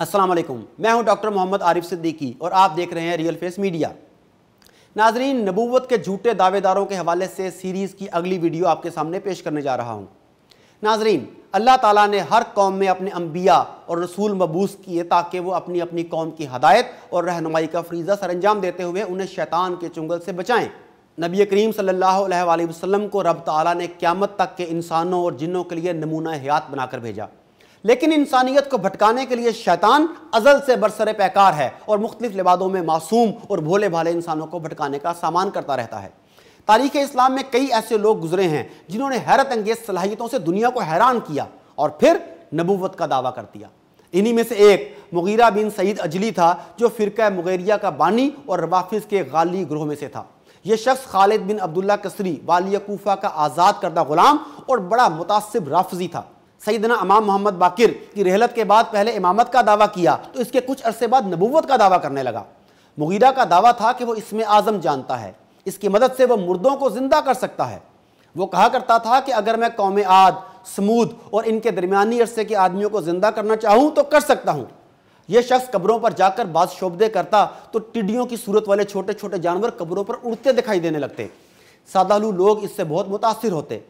असलम मैं हूं डॉक्टर मोहम्मद आरिफ सिद्दीकी और आप देख रहे हैं रियल फेस मीडिया नाजरीन नबूवत के झूठे दावेदारों के हवाले से सीरीज़ की अगली वीडियो आपके सामने पेश करने जा रहा हूं नाजरीन अल्लाह ताला ने हर कौम में अपने अम्बिया और रसूल मबूस किए ताकि वो अपनी अपनी कौम की हदायत और रहनुमाई का फरीजा सर देते हुए उन्हें शैतान के चुंगल से बचाएँ नबी करीम सल्ला वसलम को रब तला ने क़्यामत तक के इंसानों और जिनों के लिए नमूना हयात बनाकर भेजा लेकिन इंसानियत को भटकाने के लिए शैतान अजल से बरसर पैकार है और मुख्तलिफ लिबादों में मासूम और भोले भाले इंसानों को भटकाने का सामान करता रहता है तारीख इस्लाम में कई ऐसे लोग गुजरे हैं जिन्होंने हैरत अंगेज सलाहियतों से दुनिया को हैरान किया और फिर नबूवत का दावा कर दिया इन्हीं में से एक मुगीरा बिन सईद अजली था जो फ़िरका मुगैरिया का बानी और रवाफिज के गाली ग्रोह में से था यह शख्स खालिद बिन अब्दुल्ला कसरी वालिया कोफा का आज़ाद करदा ग़ुलाम और बड़ा मुतासिब राफजी था सईदना इमाम मोहम्मद बाकिर की रहलत के बाद पहले इमामत का दावा किया तो इसके कुछ अरसे बाद नबूवत का दावा करने लगा मुगीरा का दावा था कि वो इसमें आज़म जानता है इसकी मदद से वो मुर्दों को ज़िंदा कर सकता है वो कहा करता था कि अगर मैं कौम आद समूद और इनके दरमियानी अरसे के आदमियों को ज़िंदा करना चाहूँ तो कर सकता हूँ यह शख्स कब्रों पर जाकर बाद शोबदे करता तो टिड्डियों की सूरत वाले छोटे छोटे जानवर कब्रों पर उड़ते दिखाई देने लगते सादालू लोग इससे बहुत मुतासर होते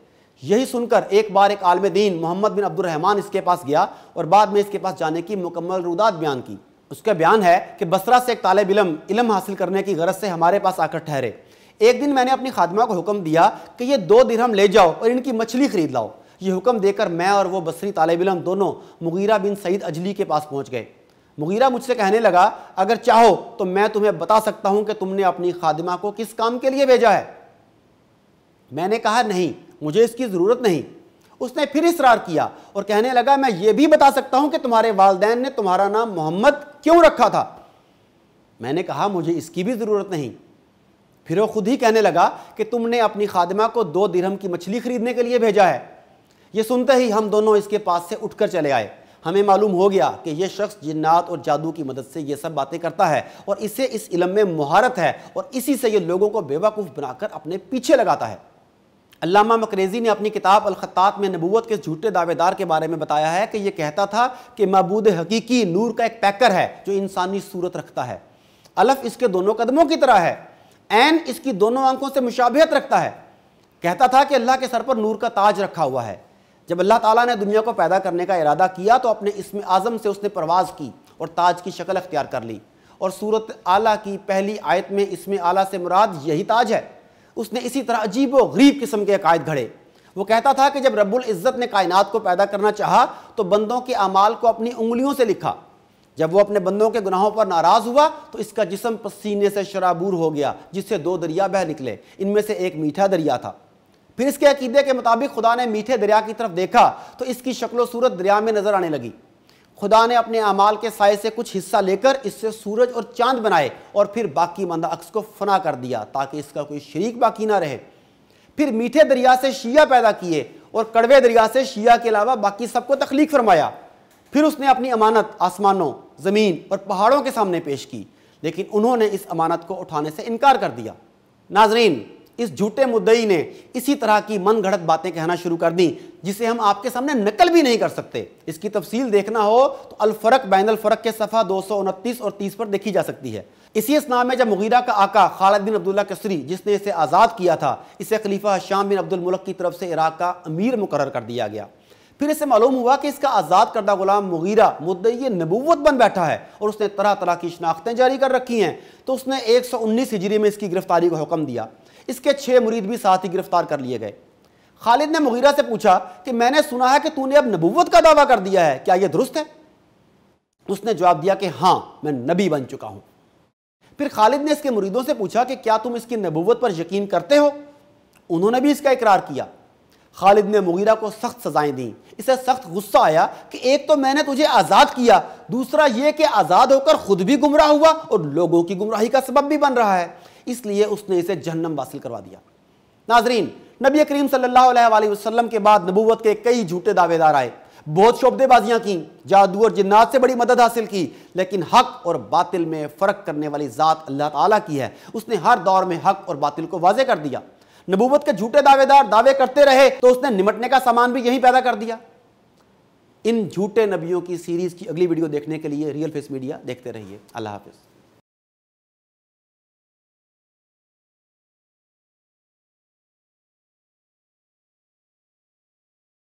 यही सुनकर एक बार एक आलम दीन मोहम्मद बिन अब्दुलरहमान इसके पास गया और बाद में इसके पास जाने की मुकम्मल रुदात बयान की उसका बयान है कि बसरा से एक तालब इलम इलम हासिल करने की गरज से हमारे पास आकर ठहरे एक दिन मैंने अपनी खादमा को हुक्म दिया कि ये दो दिरहम ले जाओ और इनकी मछली खरीद लाओ ये हुक्म देकर मैं और वो बसरी तालब इलम दोनों मुगीरा बिन सईद अजली के पास पहुँच गए मुगीरा मुझसे कहने लगा अगर चाहो तो मैं तुम्हें बता सकता हूँ कि तुमने अपनी खादमा को किस काम के लिए भेजा है मैंने कहा नहीं मुझे इसकी ज़रूरत नहीं उसने फिर इसरार किया और कहने लगा मैं ये भी बता सकता हूँ कि तुम्हारे वालदेन ने तुम्हारा नाम मोहम्मद क्यों रखा था मैंने कहा मुझे इसकी भी ज़रूरत नहीं फिर वो खुद ही कहने लगा कि तुमने अपनी खादमा को दो दिरहम की मछली खरीदने के लिए भेजा है ये सुनते ही हम दोनों इसके पास से उठकर चले आए हमें मालूम हो गया कि यह शख्स जिन्नात और जादू की मदद से ये सब बातें करता है और इसे इस इलम में महारत है और इसी से ये लोगों को बेवकूफ़ बनाकर अपने पीछे लगाता है अलामा मकरेज़ी ने अपनी किताब अलख़ात में नबूत के झूठे दावेदार के बारे में बताया है कि यह कहता था कि महबूद हकीकी नूर का एक पैकर है जो इंसानी सूरत रखता है अलफ इसके दोनों कदमों की तरह है एन इसकी दोनों आंखों से मुशाबियत रखता है कहता था कि अल्लाह के सर पर नूर का ताज रखा हुआ है जब अल्लाह ताला ने दुनिया को पैदा करने का इरादा किया तो अपने इसमें आज़म से उसने परवाज़ की और ताज की शक्ल अख्तियार कर ली और सूरत आला की पहली आयत में इसमें आला से मुराद यही ताज है उसने इसी तरह अजीब व गरीब किस्म के अकायद घड़े वो कहता था कि जब रब्बुल इज़्ज़त ने कायनात को पैदा करना चाहा तो बंदों के अमाल को अपनी उंगलियों से लिखा जब वो अपने बंदों के गुनाहों पर नाराज़ हुआ तो इसका जिसम पसीने से शराबूर हो गया जिससे दो दरिया बह निकले इनमें से एक मीठा दरिया था फिर इसके अकीदे के मुताबिक खुदा ने मीठे दरिया की तरफ देखा तो इसकी शक्लो सूरत दरिया में नज़र आने लगी खुदा ने अपने अमाल के साय से कुछ हिस्सा लेकर इससे सूरज और चांद बनाए और फिर बाकी मंदा अक्स को फना कर दिया ताकि इसका कोई शरीक बाकी ना रहे फिर मीठे दरिया से शिया पैदा किए और कड़वे दरिया से शिया के अलावा बाकी सबको तख्लीक फरमाया फिर उसने अपनी अमानत आसमानों ज़मीन और पहाड़ों के सामने पेश की लेकिन उन्होंने इस अमानत को उठाने से इनकार कर दिया नाजरीन इस झूठे मुद्दई ने इसी तरह की मन घड़त बातें कहना शुरू कर दी जिसे हम आपके सामने नकल भी नहीं कर सकते इसकी तफसील देखना हो तो अलफरक बैन अलफरक के सफ़ा दो और तीस पर देखी जा सकती है इसी इस्लाम में जब मुगीरा का आका खालिद बिन अब्दुल्ला कसरी जिसने इसे आज़ाद किया था इसे खलीफा शाम बिन अब्दुल मुल्क की तरफ से इराक का अमीर मुकर कर दिया गया फिर इसे मालूम हुआ कि इसका आज़ाद करदा गुलाम मुगीरा मुद्दई नबूवत बन बैठा है और उसने तरह तरह की शनाख्तें जारी कर रखी हैं तो उसने एक सौ उन्नीस हिजरी में इसकी गिरफ्तारी का हुक्म दिया इसके छः मुरीद भी साथ ही गिरफ्तार कर लिए गए खालिद ने मुगीरा से पूछा कि मैंने सुना है कि तूने अब नबूवत का दावा कर दिया है क्या यह दुरुस्त है उसने जवाब दिया कि हाँ मैं नबी बन चुका हूं फिर खालिद ने इसके मुरीदों से पूछा कि क्या तुम इसकी नबूवत पर यकीन करते हो उन्होंने भी इसका इकरार किया खालिद ने मुगीरा को सख्त सजाएं दी इसे सख्त गुस्सा आया कि एक तो मैंने तुझे आज़ाद किया दूसरा ये कि आज़ाद होकर खुद भी गुमराह हुआ और लोगों की गुमराही का सबब भी बन रहा है इसलिए उसने इसे जहन्नम वासिल करवा दिया नाजरीन नबी करीम सल्लल्लाहु अलैहि वसल्लम के बाद नबूवत के कई झूठे दावेदार आए बहुत शोबेबाजियां की जादू और जिन्नात से बड़ी मदद हासिल की लेकिन हक और बातिल में फ़र्क करने वाली ज़ात अल्लाह ताला की है उसने हर दौर में हक और बातिल को वाजे कर दिया नबूबत के झूठे दावेदार दावे करते रहे तो उसने निमटने का सामान भी यहीं पैदा कर दिया इन झूठे नबियों की सीरीज की अगली वीडियो देखने के लिए रियल फेस मीडिया देखते रहिए अल्लाह हाफिज़